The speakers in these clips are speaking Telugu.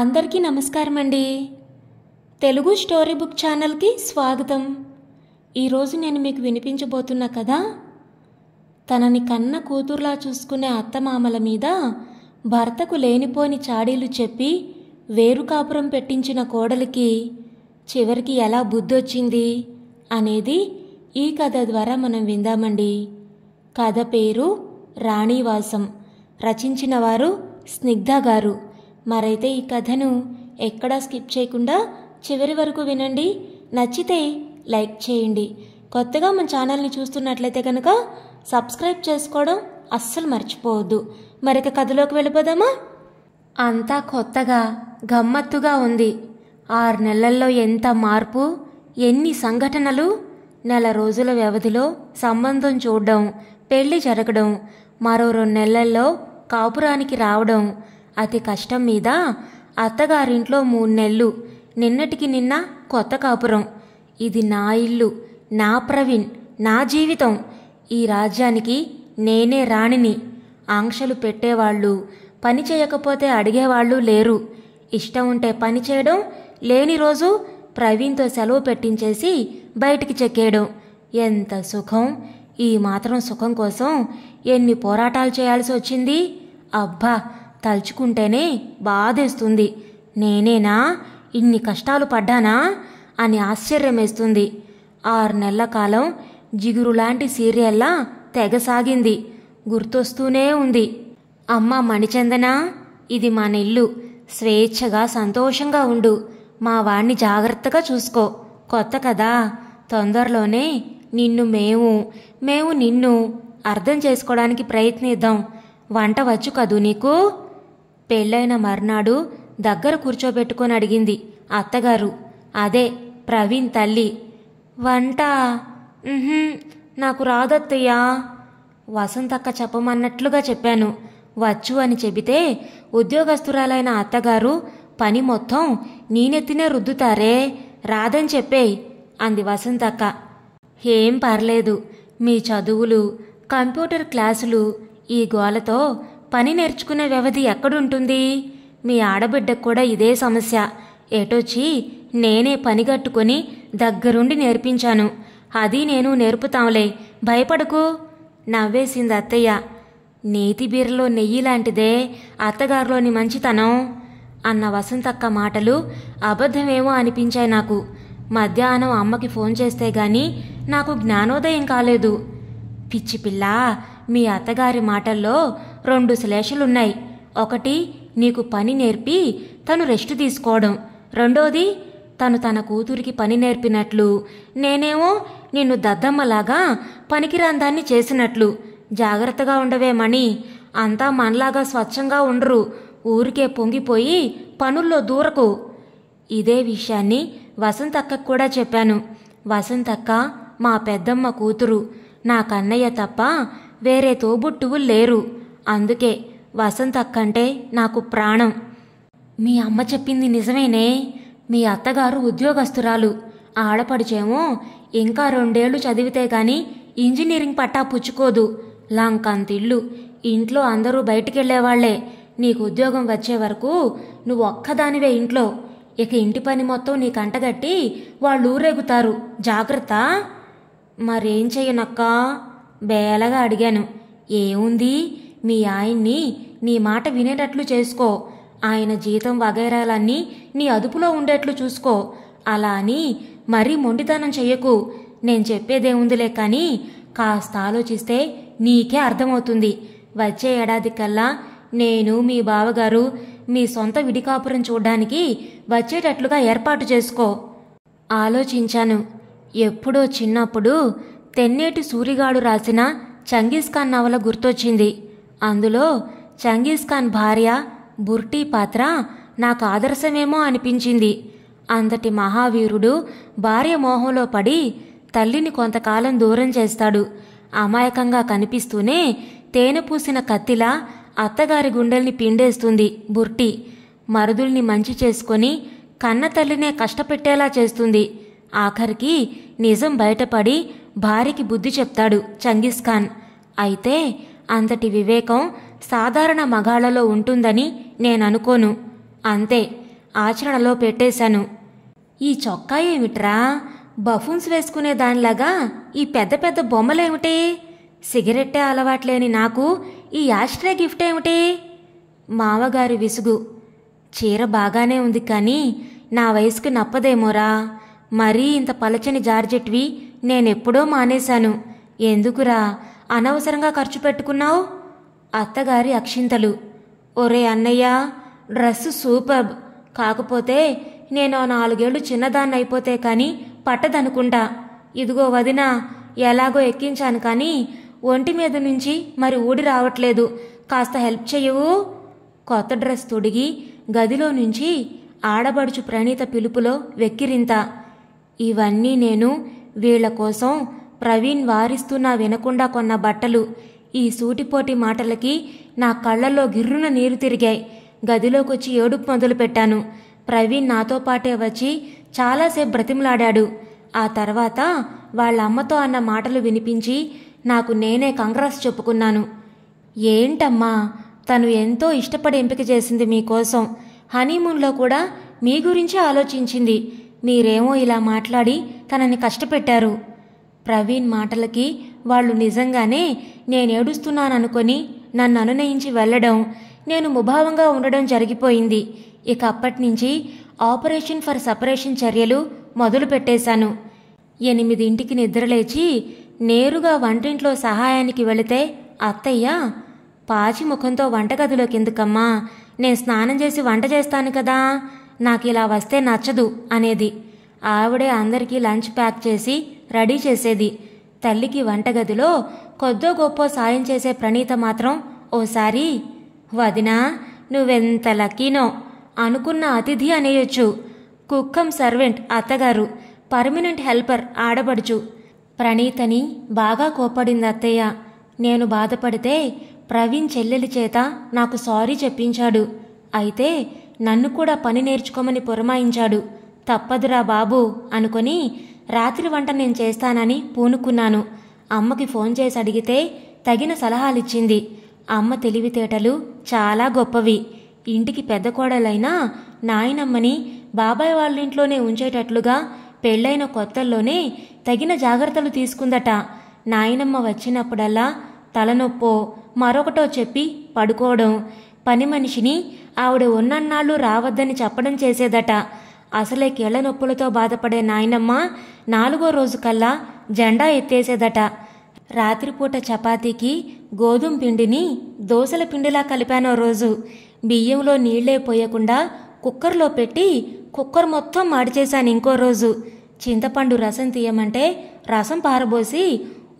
అందరికీ నమస్కారం అండి తెలుగు స్టోరీ బుక్ ఛానల్కి స్వాగతం ఈరోజు నేను మీకు వినిపించబోతున్న కథ తనని కన్న కూతురులా చూసుకునే అత్తమామల మీద భర్తకు లేనిపోని చాడీలు చెప్పి వేరు కాపురం పెట్టించిన కోడలికి చివరికి ఎలా బుద్ధొచ్చింది అనేది ఈ కథ ద్వారా మనం విందామండి కథ పేరు రాణివాసం రచించిన వారు స్నిగ్ధ గారు మరైతే ఈ కథను ఎక్కడా స్కిప్ చేయకుండా చివరి వరకు వినండి నచ్చితే లైక్ చేయండి కొత్తగా మన ఛానల్ని చూస్తున్నట్లయితే కనుక సబ్స్క్రైబ్ చేసుకోవడం అస్సలు మర్చిపోవద్దు మరిక కథలోకి వెళ్ళిపోదామా అంతా కొత్తగా గమ్మత్తుగా ఉంది ఆరు నెలల్లో ఎంత మార్పు ఎన్ని సంఘటనలు నెల రోజుల వ్యవధిలో సంబంధం చూడడం పెళ్లి జరగడం మరో రెండు నెలల్లో కాపురానికి రావడం అతి కష్టం మీద అత్తగారింట్లో మూడు నెలలు నిన్నటికి నిన్న కొత్త కాపురం ఇది నా ఇల్లు నా ప్రవీణ్ నా జీవితం ఈ రాజ్యానికి నేనే రాణిని ఆంక్షలు పెట్టేవాళ్ళు పని చేయకపోతే అడిగేవాళ్ళు లేరు ఇష్టం ఉంటే పని చేయడం లేని రోజు ప్రవీణ్తో సెలవు పెట్టించేసి బయటికి చెక్కేయడం ఎంత సుఖం ఈ మాత్రం సుఖం కోసం ఎన్ని పోరాటాలు చేయాల్సి వచ్చింది అబ్బా తలుచుకుంటేనే బాధేస్తుంది నేనేనా ఇన్ని కష్టాలు పడ్డానా అని ఆశ్చర్యమేస్తుంది ఆరు నెలల కాలం జిగురు లాంటి సీరియల్లా తెగసాగింది గుర్తొస్తూనే ఉంది అమ్మ మణిచందన ఇది మన ఇల్లు స్వేచ్ఛగా సంతోషంగా ఉండు మా వాణ్ణి జాగ్రత్తగా చూసుకో కొత్త కదా తొందరలోనే నిన్ను మేము మేము నిన్ను అర్థం చేసుకోవడానికి ప్రయత్నిద్దాం వంట వచ్చు కదూ నీకు పెళ్ళైన మర్నాడు దగ్గర కూర్చోబెట్టుకొని అడిగింది అత్తగారు అదే ప్రవీణ్ తల్లి వంట నాకు రాదత్తయ్యా వసంతక్క చెప్పమన్నట్లుగా చెప్పాను వచ్చు అని చెబితే ఉద్యోగస్తురాలైన అత్తగారు పని మొత్తం నేనెత్తినే రుద్దుతారే రాదని చెప్పేయి అంది వసంతక్క ఏం పర్లేదు మీ చదువులు కంప్యూటర్ క్లాసులు ఈ గోలతో పని నేర్చుకునే వ్యవధి ఎక్కడుంటుంది మీ ఆడబిడ్డకు కూడా ఇదే సమస్య ఏటొచ్చి నేనే పని కట్టుకొని దగ్గరుండి నేర్పించాను అది నేను నేర్పుతాంలే భయపడకు నవ్వేసింది అత్తయ్య నేతి బీరలో నెయ్యి లాంటిదే అత్తగారిలోని మంచితనం అన్న వసంతక్క మాటలు అబద్ధమేమో అనిపించాయి నాకు మధ్యాహ్నం అమ్మకి ఫోన్ చేస్తే గాని నాకు జ్ఞానోదయం కాలేదు పిచ్చి పిల్ల మీ అత్తగారి మాటల్లో రెండు శ్లేషలున్నాయి ఒకటి నీకు పని నేర్పి తను రెస్ట్ తీసుకోవడం రెండోది తను తన కూతురికి పని నేర్పినట్లు నేనేమో నిన్ను దద్దమ్మలాగా పనికిరాందాన్ని చేసినట్లు జాగ్రత్తగా ఉండవే మణి అంతా మనలాగా స్వచ్ఛంగా ఉండరు ఊరికే పొంగిపోయి పనుల్లో దూరకు ఇదే విషయాన్ని వసంతక్కకు కూడా చెప్పాను వసంతక్క మా పెద్దమ్మ కూతురు నా కన్నయ్య తప్ప వేరే తోబుట్టువులు లేరు అందుకే వసంత్ అక్కంటే నాకు ప్రాణం మీ అమ్మ చెప్పింది నిజమేనే మీ అత్తగారు ఉద్యోగస్తురాలు ఆడపడిచేమో ఇంకా రెండేళ్లు చదివితే గాని ఇంజనీరింగ్ పట్టా పుచ్చుకోదు లాంకంతిళ్ళు ఇంట్లో అందరూ బయటికెళ్లేవాళ్లే నీకు ఉద్యోగం వచ్చే వరకు నువ్వు ఒక్కదానివే ఇంట్లో ఇక ఇంటి పని మొత్తం నీ కంటగట్టి వాళ్ళు ఊరేగుతారు జాగ్రత్త మరేం చేయనక్కా బేలగా అడిగాను ఏముంది మీ ఆయన్ని నీ మాట వినేటట్లు చేసుకో ఆయన జీతం వగైరాలన్నీ నీ అదుపులో ఉండేట్లు చూసుకో అలా అని మరీ మొండితనం చెయ్యకు నేను చెప్పేదేముందిలే కానీ కాస్త ఆలోచిస్తే నీకే అర్థమవుతుంది వచ్చే ఏడాది కల్లా నేను మీ బావగారు మీ సొంత విడికాపురం చూడ్డానికి వచ్చేటట్లుగా ఏర్పాటు చేసుకో ఆలోచించాను ఎప్పుడో చిన్నప్పుడు తెన్నేటి సూరిగాడు రాసిన చంగీస్ ఖాన్ నవల గుర్తొచ్చింది అందులో చంగీజ్ ఖాన్ భార్య బుర్టీ పాత్ర నాకు ఆదర్శమేమో అనిపించింది అంతటి మహావీరుడు భార్య మోహంలో పడి తల్లిని కొంతకాలం దూరం చేస్తాడు అమాయకంగా కనిపిస్తూనే తేనె పూసిన కత్తిలా అత్తగారి గుండెల్ని పిండేస్తుంది బుర్టి మరుదుల్ని మంచి చేసుకొని కన్న తల్లినే కష్టపెట్టేలా చేస్తుంది ఆఖరికి నిజం బయటపడి భార్యకి బుద్ధి చెప్తాడు చంగీస్ ఖాన్ అయితే అంతటి వివేకం సాధారణ మగాళ్లలో ఉంటుందని నేననుకోను అంతే ఆచరణలో పెట్టేశాను ఈ చొక్కా ఏమిట్రా బఫూన్స్ వేసుకునే దానిలాగా ఈ పెద్ద పెద్ద బొమ్మలేమిటి సిగరెట్టే అలవాట్లేని నాకు ఈ యాస్ట్రే గిఫ్ట్ ఏమిటి మావగారి విసుగు చీర బాగానే ఉంది కానీ నా వయసుకు నప్పదేమోరా మరీ ఇంత పలచని జార్జెట్వి నేనెప్పుడో మానేశాను ఎందుకురా అనవసరంగా ఖర్చు పెట్టుకున్నావు అత్తగారి అక్షింతలు ఒరే అన్నయ్య డ్రెస్ సూపర్బ్ కాకపోతే నేను నాలుగేళ్లు చిన్నదాన్ని అయిపోతే కానీ పట్టదనుకుంటా ఇదిగో వదిన ఎలాగో ఎక్కించాను కానీ ఒంటి మీద నుంచి మరి ఊడి రావట్లేదు కాస్త హెల్ప్ చెయ్యవు కొత్త డ్రెస్ తొడిగి గదిలో నుంచి ఆడబడుచు ప్రణీత పిలుపులో వెక్కిరింత ఇవన్నీ నేను వీళ్ల కోసం ప్రవీణ్ వారిస్తూ నా వినకుండా కొన్న బట్టలు ఈ సూటిపోటి మాటలకి నా కళ్ళల్లో గిర్రున నీరు తిరిగాయి గదిలోకొచ్చి ఏడుపు మొదలుపెట్టాను ప్రవీణ్ నాతో పాటే వచ్చి చాలాసేపు బ్రతిమలాడాడు ఆ తర్వాత వాళ్ళ అమ్మతో అన్న మాటలు వినిపించి నాకు నేనే కంగ్రాస్ చెప్పుకున్నాను ఏంటమ్మా తను ఎంతో ఇష్టపడి ఎంపిక చేసింది మీకోసం హనీమూన్లో కూడా మీ గురించి ఆలోచించింది మీరేమో ఇలా మాట్లాడి తనని కష్టపెట్టారు ప్రవీణ్ మాటలకి వాళ్ళు నిజంగానే నేనేడుస్తున్నాననుకొని నన్ను అనునయించి వెళ్ళడం నేను ముభావంగా ఉండడం జరిగిపోయింది ఇక అప్పటి నుంచి ఆపరేషన్ ఫర్ సపరేషన్ చర్యలు మొదలు పెట్టేశాను ఎనిమిదింటికి నిద్రలేచి నేరుగా వంటింట్లో సహాయానికి వెళితే అత్తయ్య పాచి ముఖంతో వంటగదిలోకి ఎందుకమ్మా నేను స్నానం చేసి వంట చేస్తాను కదా నాకు ఇలా వస్తే నచ్చదు అనేది ఆవిడే అందరికీ లంచ్ ప్యాక్ చేసి రెడీ చేసేది తల్లికి వంటగదిలో కొద్దో గొప్ప సాయం చేసే ప్రణీత మాత్రం ఓసారి వదినా నువ్వెంత లక్కీనో అనుకున్న అతిథి అనేయొచ్చు కుక్కం సర్వెంట్ అత్తగారు పర్మనెంట్ హెల్పర్ ఆడబడుచు ప్రణీతని బాగా కోపడింది అత్తయ్య నేను బాధపడితే ప్రవీణ్ చెల్లెలి చేత నాకు సారీ చెప్పించాడు అయితే నన్ను కూడా పని నేర్చుకోమని పురమాయించాడు తప్పదురా బాబు అనుకొని రాత్రి వంట నేను చేస్తానని పూనుకున్నాను అమ్మకి ఫోన్ చేసి అడిగితే తగిన సలహాలిచ్చింది అమ్మ తెలివితేటలు చాలా గొప్పవి ఇంటికి పెద్ద కోడలైనా నాయనమ్మని బాబాయ్ వాళ్ళ ఇంట్లోనే ఉంచేటట్లుగా పెళ్ళైన కొత్తల్లోనే తగిన జాగ్రత్తలు తీసుకుందట నాయనమ్మ వచ్చినప్పుడల్లా తలనొప్పో మరొకటో చెప్పి పడుకోవడం పని మనిషిని ఆవిడ ఉన్నన్నాళ్ళు రావద్దని చెప్పడం చేసేదట అసలే కీళ్ల నొప్పులతో బాధపడే నాయనమ్మ నాలుగో రోజు కల్లా జెండా ఎత్తేసేదట రాత్రిపూట చపాతీకి గోధుమ పిండిని దోశల పిండిలా కలిపానో రోజు బియ్యంలో నీళ్లే పోయకుండా కుక్కర్లో పెట్టి కుక్కర్ మొత్తం మాడిచేశాను ఇంకో రోజు చింతపండు రసం తీయమంటే రసం పారబోసి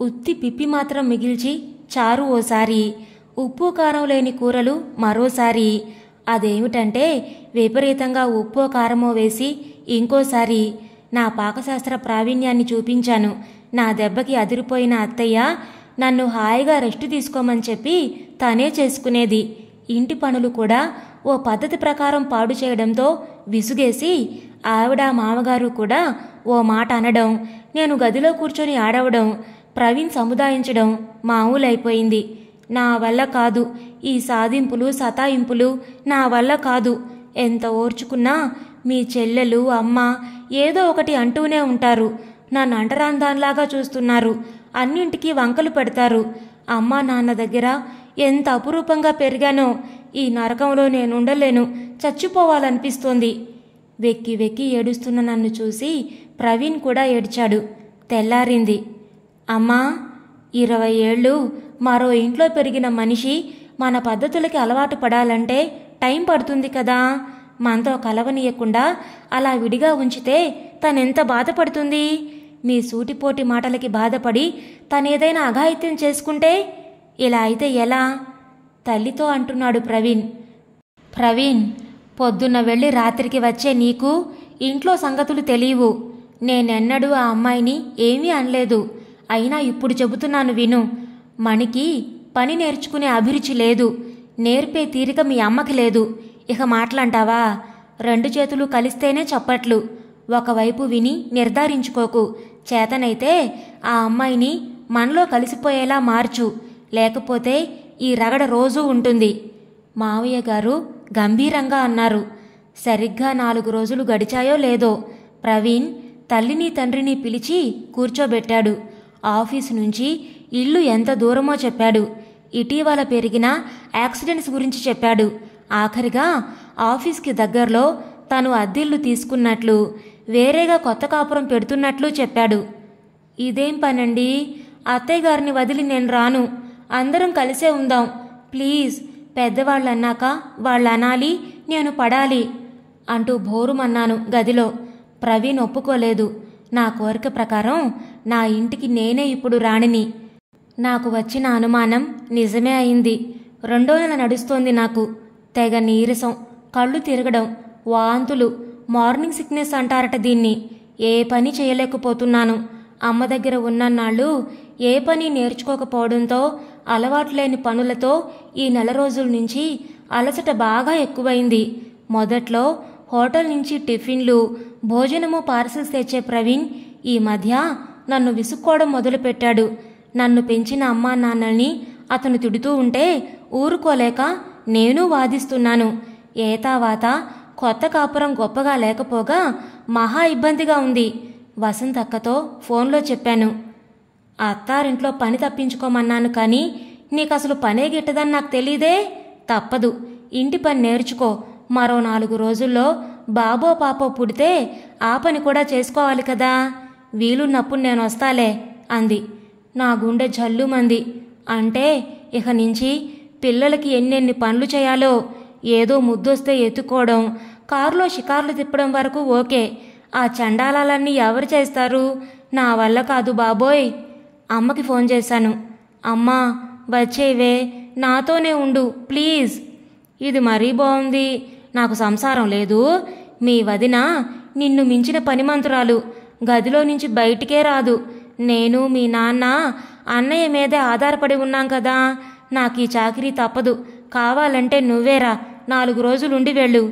ఉత్తి పిప్పి మాత్రం మిగిల్చి చారు ఓసారి ఉప్పు కారం లేని కూరలు మరోసారి అదేమిటంటే విపరీతంగా ఉప్పో కారమో వేసి ఇంకోసారి నా పాకశాస్త్ర ప్రావీణ్యాన్ని చూపించాను నా దెబ్బకి అదిరిపోయిన అత్తయ్య నన్ను హాయిగా రెస్ట్ తీసుకోమని చెప్పి తనే చేసుకునేది ఇంటి పనులు కూడా ఓ పద్ధతి ప్రకారం పాడు చేయడంతో విసుగేసి ఆవిడ మామగారు కూడా ఓ మాట అనడం నేను గదిలో కూర్చొని ఆడవడం ప్రవీణ్ సముదాయించడం మామూలైపోయింది నా వల్ల కాదు ఈ సాధింపులు సతాయింపులు నా వల్ల కాదు ఎంత ఓర్చుకున్నా మీ చెల్లెలు అమ్మ ఏదో ఒకటి అంటూనే ఉంటారు నన్ను అంటరాని దానిలాగా చూస్తున్నారు అన్నింటికి వంకలు పెడతారు అమ్మ నాన్న దగ్గర ఎంత అపురూపంగా పెరిగానో ఈ నరకంలో నేనుండలేను చచ్చిపోవాలనిపిస్తోంది వెక్కి వెక్కి ఏడుస్తున్న నన్ను చూసి ప్రవీణ్ కూడా ఏడ్చాడు తెల్లారింది అమ్మా ఇరవై ఏళ్ళు మరో ఇంట్లో పెరిగిన మనిషి మన పద్ధతులకి అలవాటు పడాలంటే టైం పడుతుంది కదా మనతో కలవనీయకుండా అలా విడిగా ఉంచితే తనెంత బాధపడుతుంది మీ సూటిపోటి మాటలకి బాధపడి తనేదైనా అఘాయిత్యం చేసుకుంటే ఇలా అయితే ఎలా తల్లితో అంటున్నాడు ప్రవీణ్ ప్రవీణ్ పొద్దున్న వెళ్ళి రాత్రికి వచ్చే నీకు ఇంట్లో సంగతులు తెలియవు నేనెన్నడూ ఆ అమ్మాయిని ఏమీ అనలేదు అయినా ఇప్పుడు చెబుతున్నాను విను మణికి పని నేర్చుకునే అభిరుచి లేదు నేర్పే తీరిక మీ అమ్మకి లేదు ఇక మాట్లాంటావా రెండు చేతులు కలిస్తేనే చప్పట్లు ఒకవైపు విని నిర్ధారించుకోకు చేతనైతే ఆ అమ్మాయిని మనలో కలిసిపోయేలా మార్చు లేకపోతే ఈ రగడ రోజూ ఉంటుంది మావయ్య గారు గంభీరంగా అన్నారు సరిగ్గా నాలుగు రోజులు గడిచాయో లేదో ప్రవీణ్ తల్లిని తండ్రిని పిలిచి కూర్చోబెట్టాడు ఆఫీసు నుంచి ఇల్లు ఎంత దూరమో చెప్పాడు ఇటీవల పెరిగిన యాక్సిడెంట్స్ గురించి చెప్పాడు ఆఖరిగా ఆఫీస్కి దగ్గరలో తను అద్దెల్లు తీసుకున్నట్లు వేరేగా కొత్త కాపురం పెడుతున్నట్లు చెప్పాడు ఇదేం పనండి అత్తయ్య గారిని వదిలి నేను రాను అందరం కలిసే ఉందాం ప్లీజ్ పెద్దవాళ్ళు అన్నాక వాళ్ళు అనాలి నేను పడాలి అంటూ భోరుమన్నాను గదిలో ప్రవీణ్ ఒప్పుకోలేదు నా కోరిక ప్రకారం నా ఇంటికి నేనే ఇప్పుడు రాణిని నాకు వచ్చిన అనుమానం నిజమే అయింది రెండో నెల నడుస్తోంది నాకు తెగ నీరసం కళ్ళు తిరగడం వాంతులు మార్నింగ్ సిక్నెస్ అంటారట దీన్ని ఏ పని చేయలేకపోతున్నాను అమ్మ దగ్గర ఉన్నన్నాళ్ళు ఏ పని నేర్చుకోకపోవడంతో అలవాట్లేని పనులతో ఈ నెల రోజుల నుంచి అలసట బాగా ఎక్కువైంది మొదట్లో హోటల్ నుంచి టిఫిన్లు భోజనము పార్సిల్స్ తెచ్చే ప్రవీణ్ ఈ మధ్య నన్ను విసుక్కోవడం మొదలుపెట్టాడు నన్ను పెంచిన అమ్మా నాన్నల్ని అతను తిడుతూ ఉంటే ఊరుకోలేక నేను వాదిస్తున్నాను ఏతావాత కొత్త కాపురం గొప్పగా లేకపోగా మహా ఇబ్బందిగా ఉంది వసంత్ అక్కతో ఫోన్లో చెప్పాను అత్తారింట్లో పని తప్పించుకోమన్నాను కానీ నీకు అసలు పనే గిట్టదని నాకు తెలీదే తప్పదు ఇంటి పని నేర్చుకో మరో నాలుగు రోజుల్లో బాబో పాపో పుడితే ఆ పని కూడా చేసుకోవాలి కదా వీలున్నప్పుడు నేను వస్తాలే అంది నా గుండె జల్లుమంది అంటే ఇక నుంచి పిల్లలకి ఎన్నెన్ని పనులు చేయాలో ఏదో ముద్దొస్తే ఎత్తుకోవడం కారులో షికార్లు తిప్పడం వరకు ఓకే ఆ చండాలాలన్నీ ఎవరు చేస్తారు నా వల్ల కాదు బాబోయ్ అమ్మకి ఫోన్ చేశాను అమ్మా వచ్చేవే నాతోనే ఉండు ప్లీజ్ ఇది మరీ బాగుంది నాకు సంసారం లేదు మీ వదిన నిన్ను మించిన పనిమంతురాలు గదిలో నుంచి బయటికే రాదు నేను మీ నాన్న అన్నయ్య మీదే ఆధారపడి ఉన్నాం కదా నాకు ఈ చాకరీ తప్పదు కావాలంటే నువ్వేరా నాలుగు రోజులుండి వెళ్ళు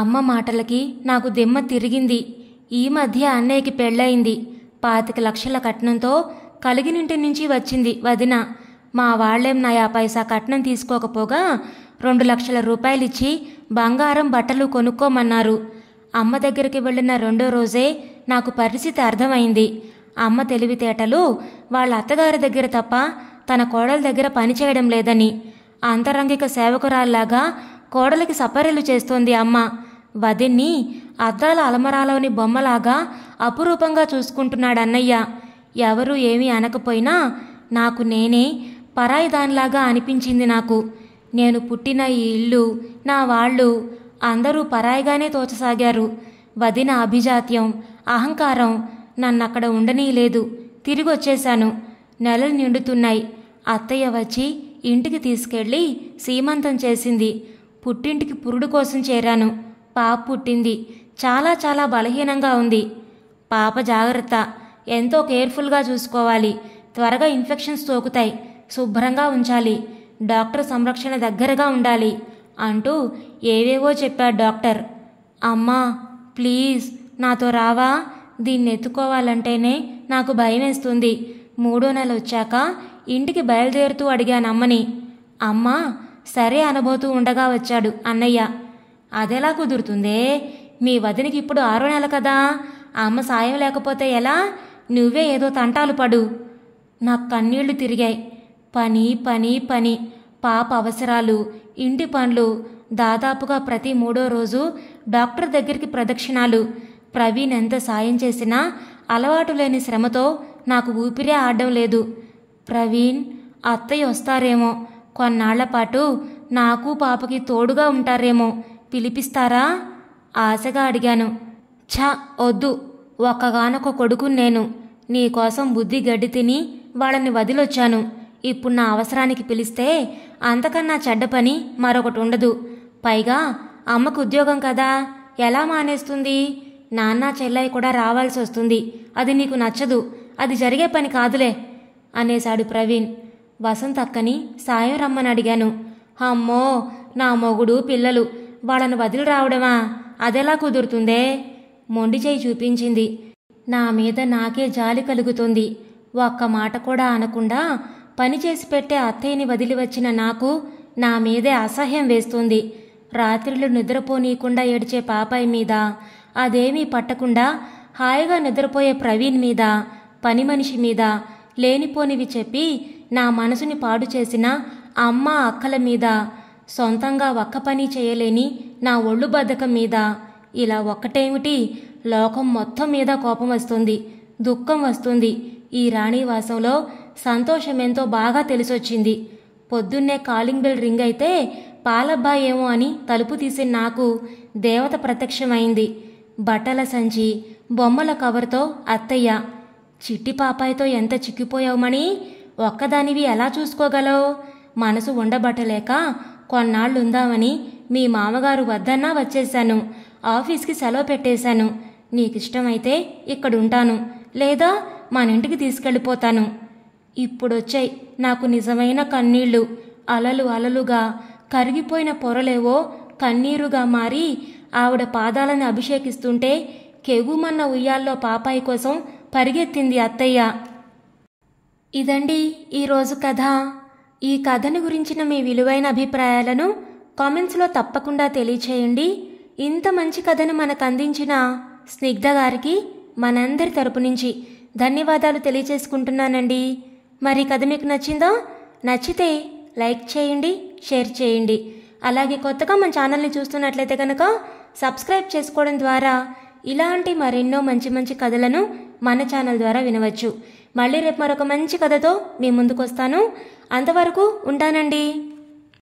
అమ్మ మాటలకి నాకు దిమ్మ తిరిగింది ఈ మధ్య అన్నయ్యకి పెళ్ళయింది పాతిక లక్షల కట్నంతో కలిగినింటి నుంచి వచ్చింది వదిన మా వాళ్లేం నా పైసా కట్నం తీసుకోకపోగా రెండు లక్షల రూపాయలిచ్చి బంగారం బట్టలు కొనుక్కోమన్నారు అమ్మ దగ్గరికి వెళ్ళిన రెండో రోజే నాకు పరిస్థితి అర్థమైంది అమ్మ తెలివితేటలు వాళ్ళ అత్తగారి దగ్గర తప్ప తన కోడల దగ్గర పనిచేయడం లేదని అంతరంగిక సేవకురాల్లాగా కోడలికి సపర్యలు చేస్తోంది అమ్మ వదిన్ని అద్దాల అలమరాలోని బొమ్మలాగా అపురూపంగా చూసుకుంటున్నాడన్నయ్య ఎవరు ఏమీ అనకపోయినా నాకు నేనే పరాయి దానిలాగా అనిపించింది నాకు నేను పుట్టిన ఈ ఇల్లు నా వాళ్ళు అందరూ పరాయిగానే తోచసాగారు వదిన అభిజాత్యం అహంకారం నన్నక్కడ ఉండనీయలేదు తిరిగి వచ్చేశాను నెలలు నిండుతున్నాయి అత్తయ్య వచ్చి ఇంటికి తీసుకెళ్ళి సీమంతం చేసింది పుట్టింటికి పురుడు కోసం చేరాను పాప పుట్టింది చాలా చాలా బలహీనంగా ఉంది పాప జాగ్రత్త ఎంతో కేర్ఫుల్గా చూసుకోవాలి త్వరగా ఇన్ఫెక్షన్స్ సోకుతాయి శుభ్రంగా ఉంచాలి డాక్టర్ సంరక్షణ దగ్గరగా ఉండాలి అంటూ ఏవేవో చెప్పాడు డాక్టర్ అమ్మా ప్లీజ్ నాతో రావా దీన్ని ఎత్తుకోవాలంటేనే నాకు భయమేస్తుంది మూడో నెల వచ్చాక ఇంటికి బయలుదేరుతూ అడిగాను అమ్మని అమ్మ సరే అనబోతూ ఉండగా వచ్చాడు అన్నయ్య అదెలా కుదురుతుందే మీ వదినికి ఇప్పుడు ఆరో నెల కదా అమ్మ సాయం లేకపోతే ఎలా నువ్వే ఏదో తంటాలు పడు నా కన్నీళ్లు తిరిగాయి పని పని పని పాప అవసరాలు ఇంటి పనులు దాదాపుగా ప్రతి మూడో రోజు డాక్టర్ దగ్గరికి ప్రదక్షిణాలు ప్రవీణ్ ఎంత సాయం చేసినా అలవాటు లేని శ్రమతో నాకు ఊపిరే ఆడడం లేదు ప్రవీణ్ అత్తయ్య వస్తారేమో కొన్నాళ్ల పాటు నాకు పాపకి తోడుగా ఉంటారేమో పిలిపిస్తారా ఆశగా అడిగాను ఛ వద్దు ఒక్కగానొక కొడుకు నేను నీకోసం బుద్ధి గడ్డి తిని వాళ్ళని వదిలొచ్చాను ఇప్పుడు నా అవసరానికి పిలిస్తే అంతకన్నా చెడ్డ పని మరొకటి ఉండదు పైగా అమ్మకు ఉద్యోగం కదా ఎలా మానేస్తుంది నాన్న చెల్లయ్య కూడా రావాల్సి వస్తుంది అది నీకు నచ్చదు అది జరిగే పని కాదులే అనేశాడు ప్రవీణ్ వసంత్ అక్కని సాయం రమ్మని అడిగాను అమ్మో నా మొగుడు పిల్లలు వాళ్ళను వదిలి రావడమా అదెలా కుదురుతుందే మొండి చేయి చూపించింది నా మీద నాకే జాలి కలుగుతుంది ఒక్క మాట కూడా అనకుండా పని చేసి పెట్టే అత్తయ్యని వదిలి వచ్చిన నాకు నా మీదే అసహ్యం వేస్తుంది రాత్రులు నిద్రపోనీయకుండా ఏడ్చే పాపాయి మీద అదేమీ పట్టకుండా హాయిగా నిద్రపోయే ప్రవీణ్ మీద పని మనిషి మీద లేనిపోనివి చెప్పి నా మనసుని పాడు చేసిన అమ్మ అక్కల మీద సొంతంగా ఒక్క పని చేయలేని నా ఒళ్ళు బద్దకం మీద ఇలా ఒక్కటేమిటి లోకం మొత్తం మీద కోపం వస్తుంది దుఃఖం వస్తుంది ఈ రాణివాసంలో సంతోషమెంతో బాగా తెలిసొచ్చింది పొద్దున్నే కాలింగ్ బెల్ రింగ్ అయితే ఏమో అని తలుపు తీసిన నాకు దేవత ప్రత్యక్షమైంది బట్టల సంచి బొమ్మల కవర్తో అత్తయ్య చిట్టి పాపాయితో ఎంత చిక్కిపోయావమని ఒక్కదానివి ఎలా చూసుకోగలవు మనసు ఉండబట్టలేక కొన్నాళ్లుందామని మీ మామగారు వద్దన్నా వచ్చేశాను ఆఫీస్కి సెలవు పెట్టేశాను నీకిష్టమైతే ఇక్కడుంటాను లేదా మన ఇంటికి తీసుకెళ్ళిపోతాను ఇప్పుడొచ్చాయి నాకు నిజమైన కన్నీళ్లు అలలు అలలుగా కరిగిపోయిన పొరలేవో కన్నీరుగా మారి ఆవిడ పాదాలను అభిషేకిస్తుంటే కెగుమన్న ఉయ్యాల్లో పాపాయి కోసం పరిగెత్తింది అత్తయ్య ఇదండి ఈరోజు కథ ఈ కథను గురించిన మీ విలువైన అభిప్రాయాలను కామెంట్స్లో తప్పకుండా తెలియచేయండి ఇంత మంచి కథను మనకు అందించిన స్నిగ్ధ గారికి మనందరి తరపు నుంచి ధన్యవాదాలు తెలియచేసుకుంటున్నానండి మరి కథ మీకు నచ్చిందా నచ్చితే లైక్ చేయండి షేర్ చేయండి అలాగే కొత్తగా మన ఛానల్ని చూస్తున్నట్లయితే కనుక సబ్స్క్రైబ్ చేసుకోవడం ద్వారా ఇలాంటి మరెన్నో మంచి మంచి కథలను మన ఛానల్ ద్వారా వినవచ్చు మళ్ళీ రేపు మరొక మంచి కథతో మీ ముందుకు వస్తాను అంతవరకు ఉంటానండి